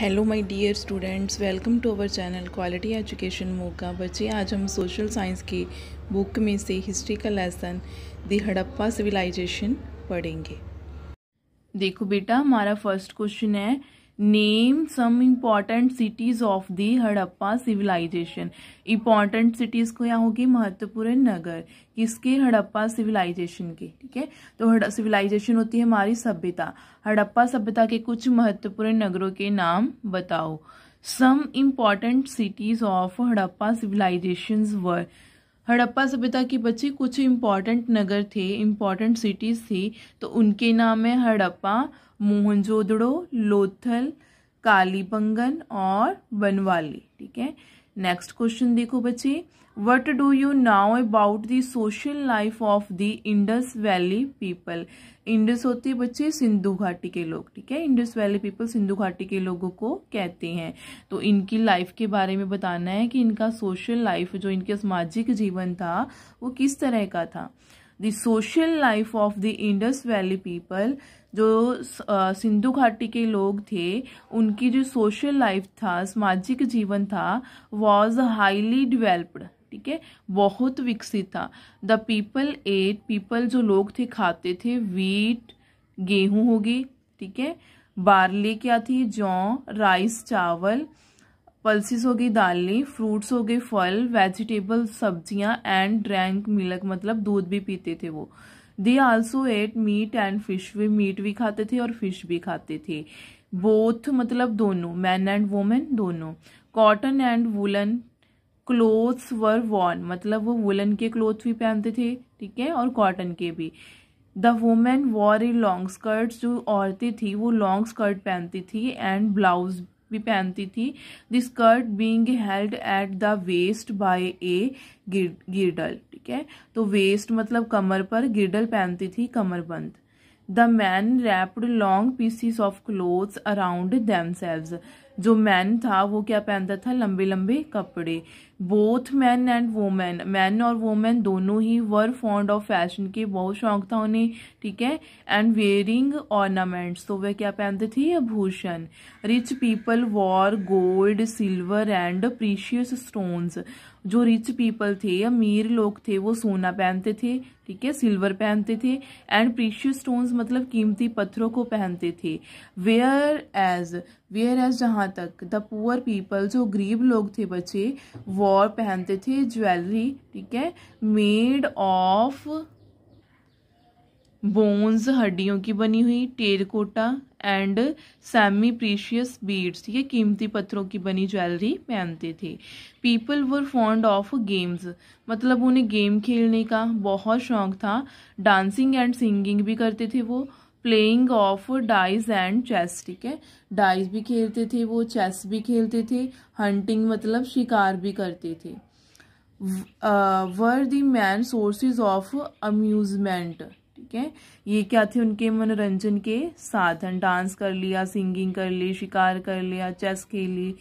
hello my dear students welcome to our channel quality education मोका बच्चे आज हम सोशल साइंस की बुक में से हिस्ट्री का लेसन दी हड़प्पा सिविलाइजेशन पढ़ेंगे देखो बेटा हमारा फर्स्ट क्वेश्चन है name some important cities of the Harappa civilization important cities को यहाँ होगी महत्वपूर्ण नगर किसके हड़प्पा civilization के ठीक है तो civilization होती है हमारी सभ्यता हड़प्पा सभ्यता के कुछ महत्वपूर्ण नगरों के नाम बताओ some important cities of Harappa civilizations were Harappa सभ्यता की बची कुछ इम्पॉर्टेंट नगर थे इम्पॉर्टेंट सिटीज़ थी तो उनके नाम है हड़प्पा मोहनजोदड़ो लोथल कालीबंगन और बनवाली ठीक है नेक्स्ट क्वेश्चन देखो बच्चे what do you know about the social life of the Indus valley people Indus होती है बच्चे सिंधु घाटी के लोग ठीक है इंडस वैली पीपल सिंधु घाटी के लोगों को कहते हैं तो इनकी लाइफ के बारे में बताना है कि इनका सोशल लाइफ जो इनके सामाजिक जीवन था वो किस तरह का था the social life of the Indus valley people जो सिंधु घाटी के लोग थे उनकी जो सोशल लाइफ था सामाजिक जीवन था वॉज हाईली डिवेल्प्ड ठीक है बहुत विकसित था द पीपल एट पीपल जो लोग थे खाते थे वीट गेहूँ होगी ठीक है बार्ली क्या थी जौ राइस चावल पल्सिस हो गई दालें फ्रूट्स हो गए फल वेजिटेबल सब्जियां एंड ड्रैंक मिल्क मतलब दूध भी पीते थे वो they also ate meat and fish वे मीट भी खाते थे और फिश भी खाते थे बोथ मतलब दोनों मैन एंड वोमेन दोनों cotton and woollen clothes were worn मतलब वो वुलन के क्लोथ भी पहनते थे ठीक है और कॉटन के भी the women wore in long skirt जो औरतें थी वो लॉन्ग स्कर्ट पहनती थी एंड ब्लाउज भी पहनती थी the skirt being held at the waist by a girdle ठीक है तो वेस्ट मतलब कमर पर गिरडल पहनती थी कमरबंद the man wrapped long pieces of clothes around themselves जो मैन था वो क्या पहनता था लंबे लंबे कपड़े both man and women man और वोमेन दोनों ही वर फॉन्ड ऑफ फैशन के बहुत शौक था उन्हें ठीक है एंड वेयरिंग ऑर्नामेंट्स तो वह क्या पहनते थे आभूषण rich people wore gold silver and precious stones जो रिच पीपल थे अमीर लोग थे वो सोना पहनते थे ठीक है सिल्वर पहनते थे एंड प्रीशियस स्टोन्स मतलब कीमती पत्थरों को पहनते थे वेयर एज वेयर एज जहाँ तक द पुअर पीपल जो गरीब लोग थे बच्चे वॉर पहनते थे ज्वेलरी ठीक है मेड ऑफ बोन्स हड्डियों की बनी हुई terracotta and semi precious beads ये कीमती पत्थरों की बनी ज्वेलरी पहनते थे people were fond of games मतलब उन्हें गेम खेलने का बहुत शौक था डांसिंग एंड सिंगिंग भी करते थे वो playing of dice and chess ठीक है डाइज भी खेलते थे वो चेस भी खेलते थे हंटिंग मतलब शिकार भी करते थे were the main sources of amusement ठीक है ये क्या थे उनके मनोरंजन के साधन डांस कर लिया सिंगिंग कर ली शिकार कर लिया चेस खेली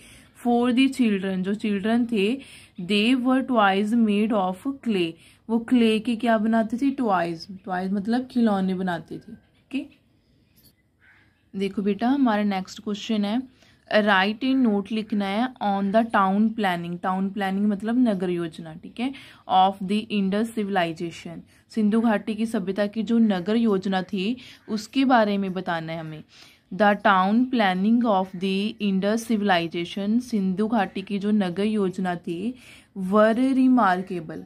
फॉर दी चिल्ड्रन जो चिल्ड्रन थे they were toys made of clay वो क्ले के क्या बनाते थे टॉयज टॉयज मतलब खिलौने बनाते थे ठीक है देखो बेटा हमारा नेक्स्ट क्वेश्चन है राइट इन नोट लिखना है on the town planning town planning मतलब नगर योजना ठीक है of the Indus civilization Sindhu घाटी की सभ्यता की जो नगर योजना थी उसके बारे में बताना है हमें the town planning of the Indus civilization Sindhu घाटी की जो नगर योजना थी वर रिमार्केबल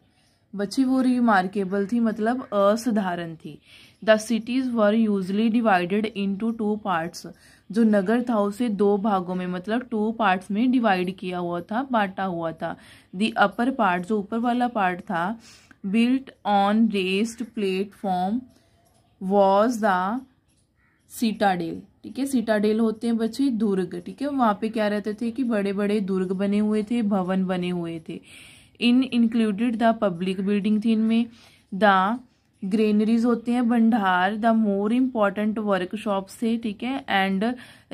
बच्ची वो रिमार्केबल थी मतलब असाधारण थी the cities were usually divided into two parts जो नगर था उसे दो भागों में मतलब टू पार्ट्स में डिवाइड किया हुआ था बांटा हुआ था दी अपर पार्ट जो ऊपर वाला पार्ट था built on raised platform was the citadel ठीक है सीटाडेल होते हैं बच्चे दुर्ग ठीक है वहाँ पे क्या रहते थे कि बड़े बड़े दुर्ग बने हुए थे भवन बने हुए थे in included the public building थी इनमें द ग्रेनरीज होते हैं भंडार द मोर इम्पॉर्टेंट वर्कशॉप्स थे ठीक है एंड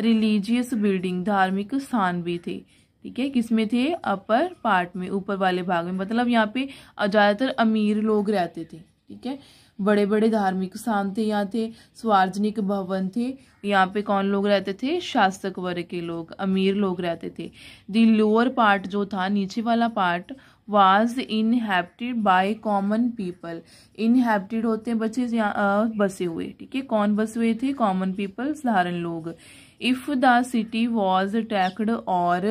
रिलीजियस बिल्डिंग धार्मिक स्थान भी थे ठीक है किसमें थे अपर पार्ट में ऊपर वाले भाग में मतलब यहाँ पे ज़्यादातर अमीर लोग रहते थे ठीक है बड़े बड़े धार्मिक स्थान थे यहाँ थे सार्वजनिक भवन थे यहाँ पे कौन लोग रहते थे शासक वर्ग के लोग अमीर लोग रहते थे दी लोअर पार्ट जो था नीचे वाला part was inhabited by common people inhabited होते हैं बच्चे बसे हुए ठीक है कौन बसे हुए थे कॉमन पीपल साधारण लोग if the city was attacked or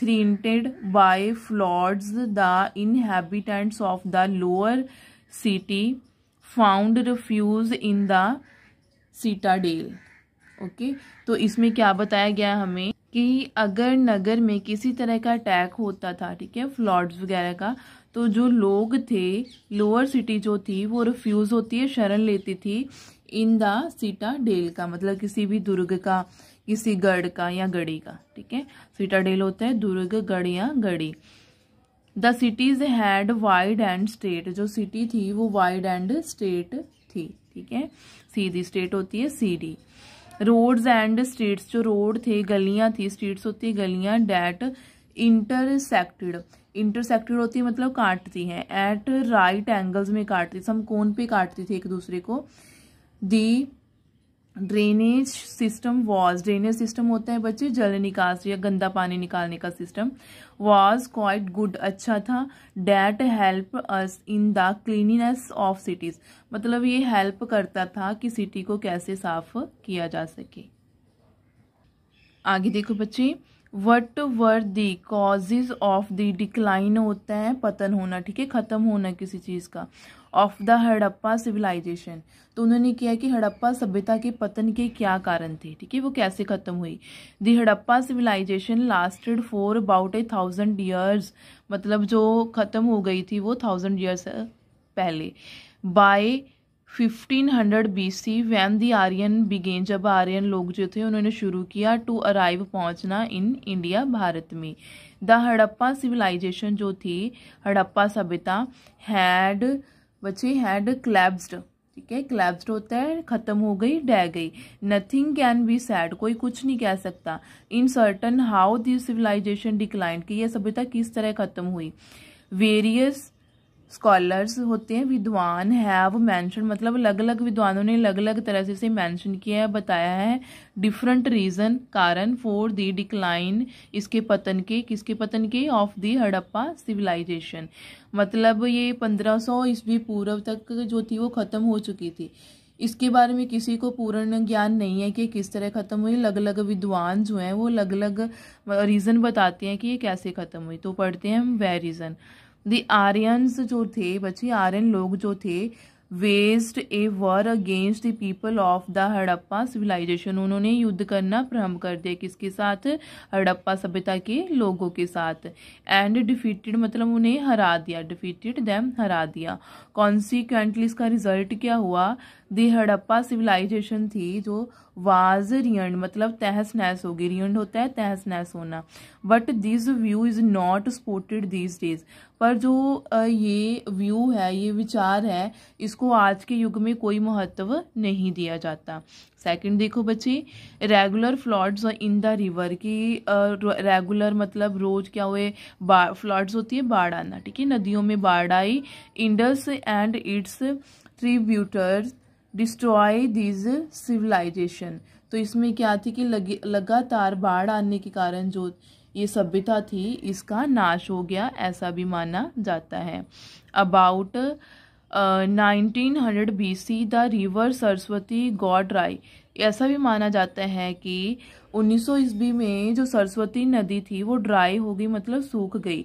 threatened by floods the inhabitants of the lower city found refuge in the citadel okay तो इसमें क्या बताया गया हमें कि अगर नगर में किसी तरह का अटैक होता था ठीक है फ्लॉड्स वगैरह का तो जो लोग थे लोअर सिटी जो थी वो रिफ्यूज़ होती है शरण लेती थी इन द डेल का मतलब किसी भी दुर्ग का किसी गढ़ का या गढ़ी का ठीक है डेल होता है दुर्ग गढ़ या गढ़ी the cities had wide and straight जो सिटी थी वो वाइड एंड स्टेट थी ठीक है सीधी स्टेट होती है सीडी रोड्स एंड स्ट्रीट्स जो रोड थे गलियां थी स्ट्रीट्स होती है गलियां डैट इंटरसेक्टेड इंटरसेक्टेड होती है मतलब काटती हैं एट राइट एंगल्स में काटती समकोण पे काटती थी एक दूसरे को the drainage system was drainage system होता है बच्चे जल निकास या गंदा पानी निकालने का सिस्टम वॉज क्वाइट गुड अच्छा था that help us in the cleanliness of cities मतलब ये हेल्प करता था कि सिटी को कैसे साफ किया जा सके आगे देखो बच्चे what were the causes of the decline होता है पतन होना ठीक है ख़त्म होना किसी चीज़ का ऑफ द हड़प्पा सिविलाइजेशन तो उन्होंने किया कि हड़प्पा सभ्यता के पतन के क्या कारण थे ठीक है वो कैसे खत्म हुई the Harappa civilization lasted for about a thousand years मतलब जो खत्म हो गई थी वो थाउजेंड ईयर्स पहले by 1500 C when the Aryan began जब आर्यन लोग जो थे उन्होंने शुरू किया टू अराइव पहुंचना इन इंडिया भारत में द हड़प्पा सिविलाइजेशन जो थी हड़प्पा सभ्यता हैड बट हैड क्लैब्सड ठीक है क्लैब्सड होता है ख़त्म हो गई डह गई नथिंग कैन बी सैड कोई कुछ नहीं कह सकता uncertain how this civilization declined कि यह सभ्यता किस तरह ख़त्म हुई वेरियस स्कॉलर्स होते हैं विद्वान हैव मैंशन मतलब अलग अलग विद्वानों ने अलग अलग तरह से इसे मैंशन किया है बताया है डिफरेंट रीज़न कारण फॉर दी डिक्लाइन इसके पतन के किसके पतन के ऑफ दी हड़प्पा सिविलाइजेशन मतलब ये पंद्रह सौ ईस्वी पूर्व तक जो थी वो ख़त्म हो चुकी थी इसके बारे में किसी को पूर्ण ज्ञान नहीं है कि किस तरह ख़त्म हुई अलग अलग विद्वान जो हैं वो अलग अलग रीज़न बताते हैं कि ये कैसे ख़त्म हुई तो पढ़ते हैं हम वह रीज़न द आर्यंस जो थे बच्चे आर्यन लोग जो थे waged a war against the people of the Harappa civilization उन्होंने युद्ध करना प्रारंभ कर दिया किसके साथ हड़प्पा सभ्यता के लोगों के साथ एंड डिफीटेड मतलब उन्हें हरा दिया डिफीटेड दैम हरा दिया कॉन्सिक्वेंटली इसका रिजल्ट क्या हुआ दी हड़प्पा सिविलाइजेशन थी जो वाज रियंड मतलब तहस नहस होगी रियंड होता है तहस नहस होना but this view is not supported this days पर जो ये व्यू है ये विचार है इसको आज के युग में कोई महत्व नहीं दिया जाता सेकंड देखो बच्चे regular floods in the river की रेगुलर मतलब रोज क्या हुए फ्लड्स होती है बाढ़ आना ठीक है नदियों में बाढ़ आई Indus and its tributaries destroy this civilization तो इसमें क्या थी कि लगी लगातार बाढ़ आने के कारण जो ये सभ्यता थी इसका नाश हो गया ऐसा भी माना जाता है about nineteen hundred B C the river Saraswati got dry ऐसा भी माना जाता है कि 1900 सौ ईस्वी में जो सरस्वती नदी थी वो ड्राई हो गई मतलब सूख गई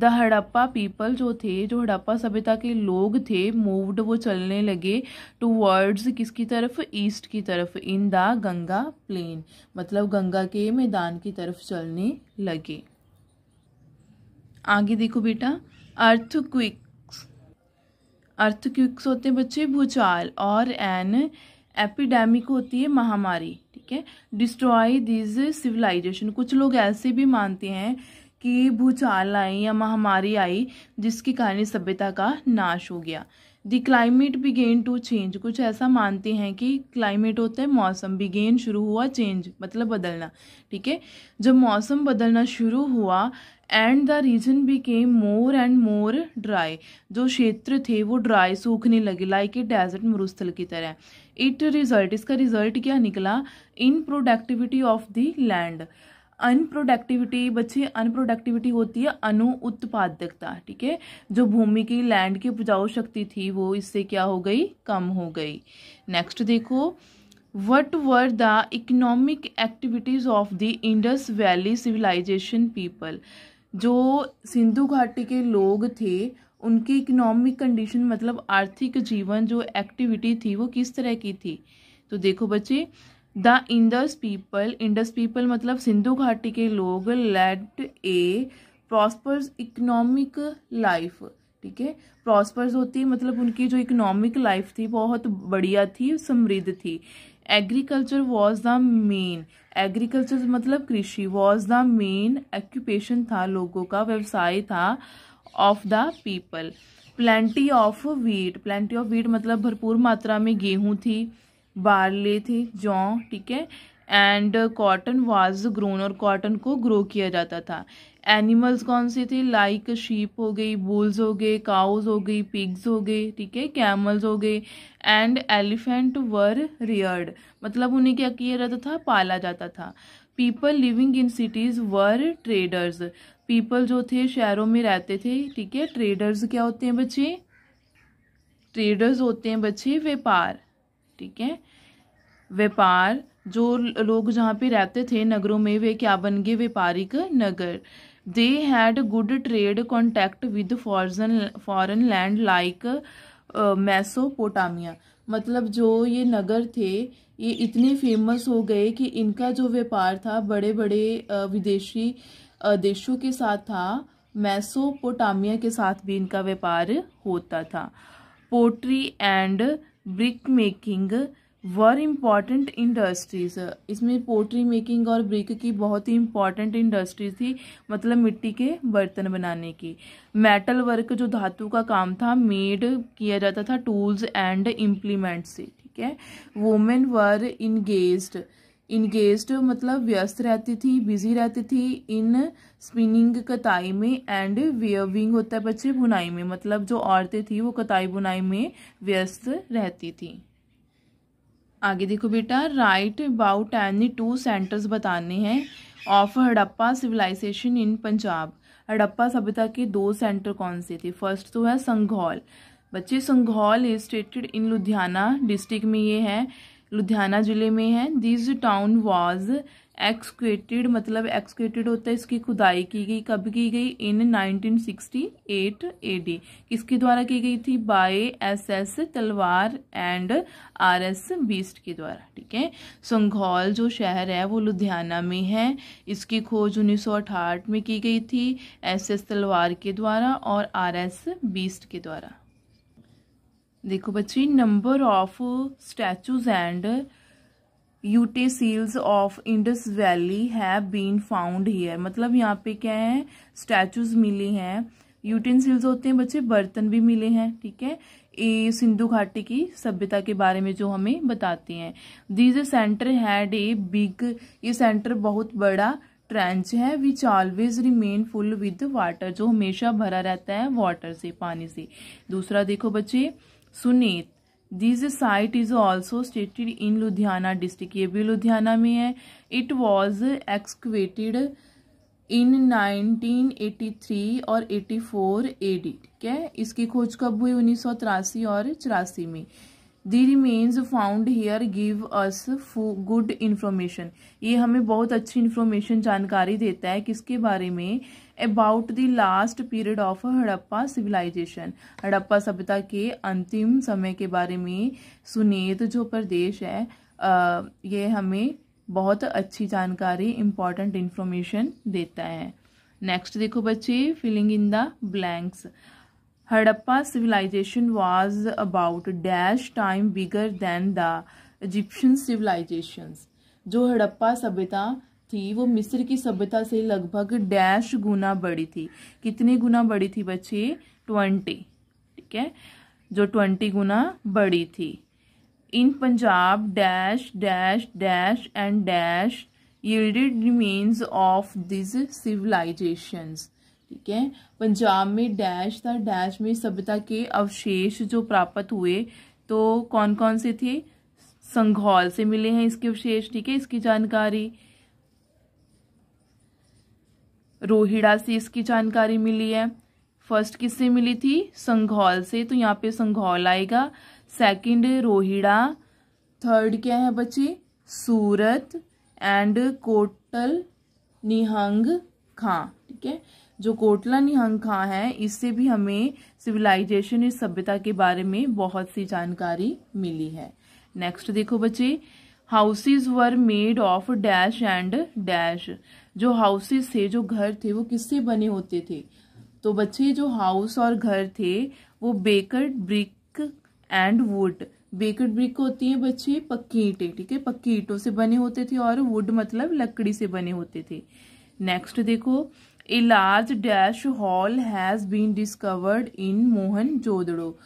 द हड़प्पा पीपल जो थे जो हड़प्पा सभ्यता के लोग थे मूव्ड वो चलने लगे टू वर्ड्स किसकी तरफ ईस्ट की तरफ इन द गंगा प्लेन मतलब गंगा के मैदान की तरफ चलने लगे आगे देखो बेटा अर्थ क्विक्स अर्थ क्विक्स होते हैं बच्चे भूचाल और एन एपिडेमिक होती है महामारी ठीक है डिस्ट्रॉय दिज सिविलाइजेशन कुछ लोग ऐसे भी मानते हैं की भूचाल आई या महामारी आई जिसके कारण सभ्यता का नाश हो गया the climate began to change कुछ ऐसा मानते हैं कि क्लाइमेट होता है मौसम बिगेन शुरू हुआ चेंज मतलब बदलना ठीक है जब मौसम बदलना शुरू हुआ and the region became more and more dry जो क्षेत्र थे वो ड्राई सूखने लगे लाइक ए डेजर्ट मरुस्थल की तरह इट रिजल्ट इसका रिजल्ट क्या निकला in productivity of the land unproductivity बच्चे अनप्रोडक्टिविटी होती है अनुउत्पादकता ठीक है जो भूमि की लैंड की उपजाऊ शक्ति थी वो इससे क्या हो गई कम हो गई नेक्स्ट देखो what were the economic activities of the Indus valley civilization people जो सिंधु घाटी के लोग थे उनकी इकोनॉमिक कंडीशन मतलब आर्थिक जीवन जो एक्टिविटी थी वो किस तरह की थी तो देखो बच्चे the Indus people Indus people मतलब सिंधु घाटी के लोग led a prosperous economic life ठीक है प्रॉस्पर्स होती है मतलब उनकी जो इकोनॉमिक लाइफ थी बहुत बढ़िया थी समृद्ध थी agriculture was the main agriculture मतलब कृषि वॉज द मेन एक्यूपेशन था लोगों का व्यवसाय था of the people plenty of wheat plenty of wheat मतलब भरपूर मात्रा में गेहूँ थी बार्ले थी जौ ठीक है एंड कॉटन वाज ग्रोन और कॉटन को ग्रो किया जाता था एनिमल्स कौन से थे लाइक शीप हो गई बुल्स हो गए काउज हो गई पिग्स हो गए ठीक है कैमल्स हो गए एंड एलिफेंट वर रियर्ड मतलब उन्हें क्या किया जाता था पाला जाता था people living in cities were traders people जो थे शहरों में रहते थे ठीक है ट्रेडर्स क्या होते हैं बच्चे ट्रेडर्स होते हैं बच्चे व्यापार ठीक है व्यापार जो लोग जहाँ पे रहते थे नगरों में वे क्या बन गए व्यापारिक नगर they had good trade contact with foreign foreign land like Mesopotamia मतलब जो ये नगर थे ये इतने फेमस हो गए कि इनका जो व्यापार था बड़े बड़े uh, विदेशी uh, देशों के साथ था मैसोपोटामिया के साथ भी इनका व्यापार होता था pottery and brick making were important industries इसमें पोट्री मेकिंग और ब्रिक की बहुत ही इम्पॉर्टेंट इंडस्ट्रीज थी मतलब मिट्टी के बर्तन बनाने की मेटल वर्क जो धातु का काम था मेड किया जाता था टूल्स एंड इम्प्लीमेंट से ठीक है वुमेन वर इंगेज इंगेज मतलब व्यस्त रहती थी बिजी रहती थी इन स्पिनिंग कताई में एंड वेविंग होता है बच्चे बुनाई में मतलब जो औरतें थी वो कताई बुनाई में व्यस्त रहती थी आगे देखो बेटा write about any two centres बताने हैं of Harappa civilization in Punjab Harappa सभ्यता के दो सेंटर कौन से थे फर्स्ट तो है संघौल बच्चे Sanghol is stated in Ludhiana district में ये है लुधियाना जिले में है दिस टाउन वॉज एक्सक्वेटेड मतलब एक्सक्वेटेड होता है इसकी खुदाई की गई कब की गई इन 1968 एडी किसके द्वारा की गई थी by S S Talwar and R S Bisht के द्वारा ठीक है संघौल जो शहर है वो लुधियाना में है इसकी खोज 1968 में की गई थी एसएस तलवार के द्वारा और आरएस बीस्ट के द्वारा देखो बच्ची number of statues and utensils of Indus valley have been found here मतलब यहाँ पे क्या है स्टैचूज मिले हैं यूटेंसिल्स होते हैं बच्चे बर्तन भी मिले हैं ठीक है ए सिंधु घाटी की सभ्यता के बारे में जो हमें बताते हैं these centre had a big ये सेंटर बहुत बड़ा ट्रेंच है which always remain full with water जो हमेशा भरा रहता है वाटर से पानी से दूसरा देखो बच्चे Sunet this site is also stated in Ludhiana district ये भी लुधियाना में है इट वॉज एक्सक्वेटेड इन 1983 और 84 एडी ठीक है इसकी खोज कब हुई उन्नीस और चौरासी में the remains found here give us good information ये हमें बहुत अच्छी इन्फॉर्मेशन जानकारी देता है किसके बारे में about the last period of Harappa civilization Harappa सभ्यता के अंतिम समय के बारे में सुनेत जो प्रदेश है ये हमें बहुत अच्छी जानकारी इम्पॉर्टेंट इन्फॉर्मेशन देता है नेक्स्ट देखो बच्चे filling in the blanks Harappa civilization was about dash time bigger than the Egyptian civilizations जो हड़प्पा सभ्यता थी वो मिस्र की सभ्यता से लगभग डैश गुना बड़ी थी कितने गुना बड़ी थी बच्चे ट्वेंटी ठीक है जो ट्वेंटी गुना बड़ी थी in Punjab dash dash dash and dash yielded remains of this civilizations ठीक है पंजाब में डैश था डैश में सभ्यता के अवशेष जो प्राप्त हुए तो कौन कौन से थे संघौल से मिले हैं इसके अवशेष ठीक है इसकी जानकारी रोहिड़ा से इसकी जानकारी मिली है फर्स्ट किससे मिली थी संघौल से तो यहाँ पे संघौल आएगा सेकंड रोहिड़ा थर्ड क्या है बच्चे सूरत एंड कोटल निहंग खां ठीक है जो कोटला निहंग खां है इससे भी हमें सिविलाइजेशन इस सभ्यता के बारे में बहुत सी जानकारी मिली है नेक्स्ट देखो बच्चे houses were made of dash and dash जो हाउसेस थे जो घर थे वो किससे बने होते थे तो बच्चे जो हाउस और घर थे वो baked brick and wood baked brick होती है बच्चे पक्की ईटे ठीक है पक्की ईंटों से बने होते थे और वुड मतलब लकड़ी से बने होते थे नेक्स्ट देखो a large dash hall has been discovered in Mohenjodaro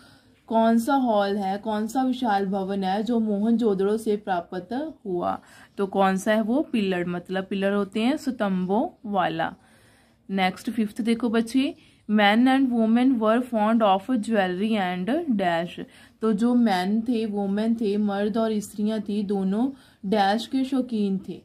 कौन सा हॉल है कौन सा विशाल भवन है जो मोहन जोदड़ो से प्राप्त हुआ तो कौन सा है वो पिलर मतलब पिलर होते हैं सुतंबों वाला नेक्स्ट फिफ्थ देखो बच्चे man and women were fond of jewellery and dash तो जो मैन थे वुमेन थे मर्द और स्त्रियां थी दोनों डैश के शौकीन थे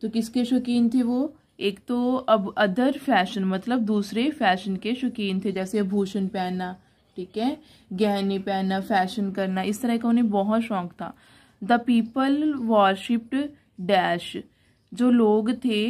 तो किसके शौकीन थे वो एक तो अब अदर फैशन मतलब दूसरे फैशन के शौकीन थे जैसे भूषण पहनना ठीक है गहने पहनना फैशन करना इस तरह का उन्हें बहुत शौक था द पीपल वॉरशिप्ड डैश जो लोग थे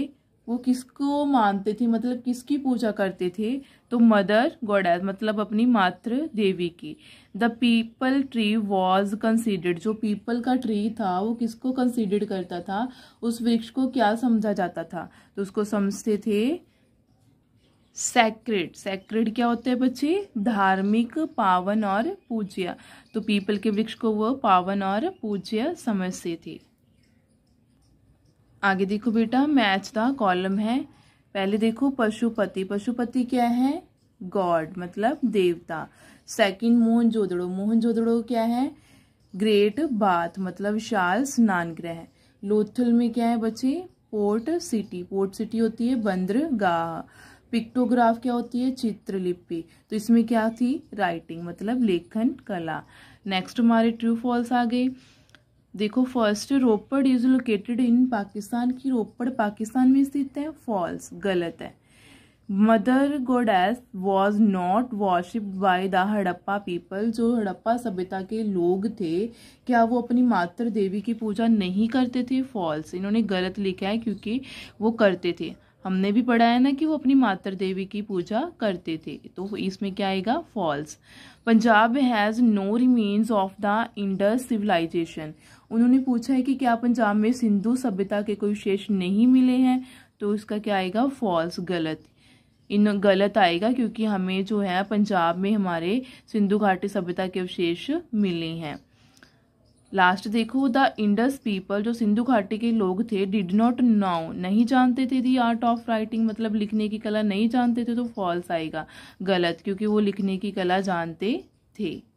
वो किसको मानते थे मतलब किसकी पूजा करते थे तो मदर गॉडेस मतलब अपनी मातृ देवी की the peepal tree was considered जो पीपल का ट्री था वो किसको कंसिडर्ड करता था उस वृक्ष को क्या समझा जाता था तो उसको समझते थे सैक्रेड सैक्रेड क्या होते हैं बच्चे धार्मिक पावन और पूज्य तो पीपल के वृक्ष को वो पावन और पूज्य समझते थे आगे देखो बेटा मैच द कॉलम है पहले देखो पशुपति पशुपति क्या है गॉड मतलब देवता second Mohenjodaro Mohenjodaro क्या है ग्रेट बाथ मतलब विशाल स्नान ग्रह लोथल में क्या है बच्चे पोर्ट सिटी पोर्ट सिटी होती है बंदरगाह पिक्टोग्राफ क्या होती है चित्रलिपि तो इसमें क्या थी राइटिंग मतलब लेखन कला नेक्स्ट हमारे ट्रू फॉल्स आ गए देखो first Ropar is located in Pakistan की रोपड़ पाकिस्तान में स्थित है फॉल्स गलत है mother goddess was not worship by the Harappa people जो हड़प्पा सभ्यता के लोग थे क्या वो अपनी मातृ देवी की पूजा नहीं करते थे फॉल्स इन्होंने गलत लिखा है क्योंकि वो करते थे हमने भी पढ़ा है ना कि वो अपनी मातृ देवी की पूजा करते थे तो इसमें क्या आएगा false Punjab has no remains of the Indus civilisation उन्होंने पूछा है कि क्या पंजाब में सिंधु सभ्यता के कोई शेष नहीं मिले हैं तो इसका क्या आएगा फॉल्स गलत इन गलत आएगा क्योंकि हमें जो है पंजाब में हमारे सिंधु घाटी सभ्यता के अवशेष मिले हैं लास्ट देखो द इंडस पीपल जो सिंधु घाटी के लोग थे डिड नॉट नाउ नहीं जानते थे दी आर्ट ऑफ राइटिंग मतलब लिखने की कला नहीं जानते थे तो फॉल्स आएगा गलत क्योंकि वो लिखने की कला जानते थे